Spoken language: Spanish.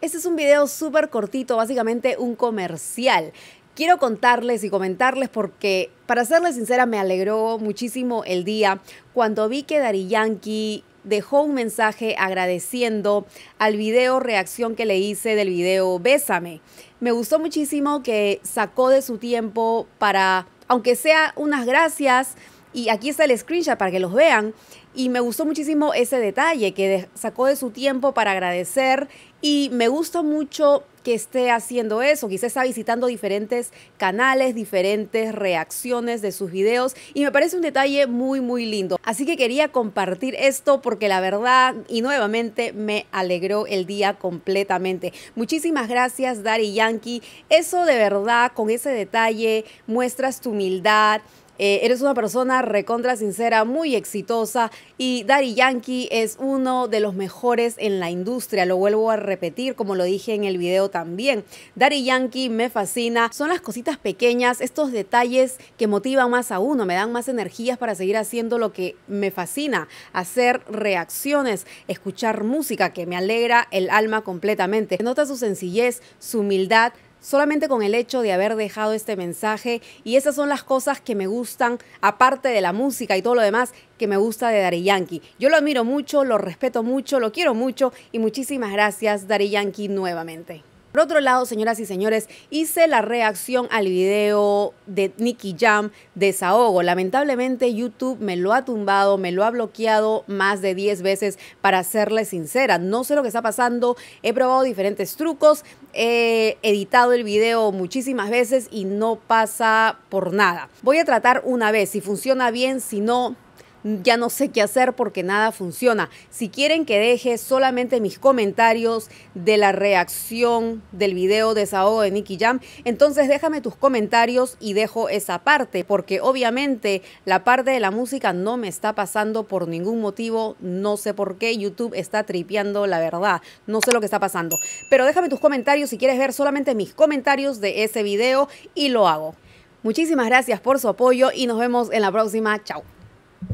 Este es un video súper cortito, básicamente un comercial. Quiero contarles y comentarles porque, para serles sincera, me alegró muchísimo el día cuando vi que Dari Yankee dejó un mensaje agradeciendo al video reacción que le hice del video Bésame. Me gustó muchísimo que sacó de su tiempo para, aunque sea unas gracias, y aquí está el screenshot para que los vean. Y me gustó muchísimo ese detalle que sacó de su tiempo para agradecer. Y me gustó mucho que esté haciendo eso. Quizá está visitando diferentes canales, diferentes reacciones de sus videos. Y me parece un detalle muy, muy lindo. Así que quería compartir esto porque la verdad y nuevamente me alegró el día completamente. Muchísimas gracias, Dari Yankee. Eso de verdad, con ese detalle, muestras tu humildad eh, eres una persona recontra sincera, muy exitosa y Daddy Yankee es uno de los mejores en la industria. Lo vuelvo a repetir, como lo dije en el video también. Daddy Yankee me fascina. Son las cositas pequeñas, estos detalles que motivan más a uno, me dan más energías para seguir haciendo lo que me fascina, hacer reacciones, escuchar música que me alegra el alma completamente. Nota su sencillez, su humildad, solamente con el hecho de haber dejado este mensaje y esas son las cosas que me gustan, aparte de la música y todo lo demás, que me gusta de Dari Yankee. Yo lo admiro mucho, lo respeto mucho, lo quiero mucho y muchísimas gracias Dari Yankee nuevamente. Por otro lado, señoras y señores, hice la reacción al video de Nicky Jam, Desahogo. Lamentablemente YouTube me lo ha tumbado, me lo ha bloqueado más de 10 veces, para serles sincera. No sé lo que está pasando, he probado diferentes trucos, he editado el video muchísimas veces y no pasa por nada. Voy a tratar una vez, si funciona bien, si no, ya no sé qué hacer porque nada funciona. Si quieren que deje solamente mis comentarios de la reacción del video de desahogo de Nicky Jam, entonces déjame tus comentarios y dejo esa parte, porque obviamente la parte de la música no me está pasando por ningún motivo, no sé por qué YouTube está tripeando la verdad, no sé lo que está pasando. Pero déjame tus comentarios si quieres ver solamente mis comentarios de ese video y lo hago. Muchísimas gracias por su apoyo y nos vemos en la próxima. Chao.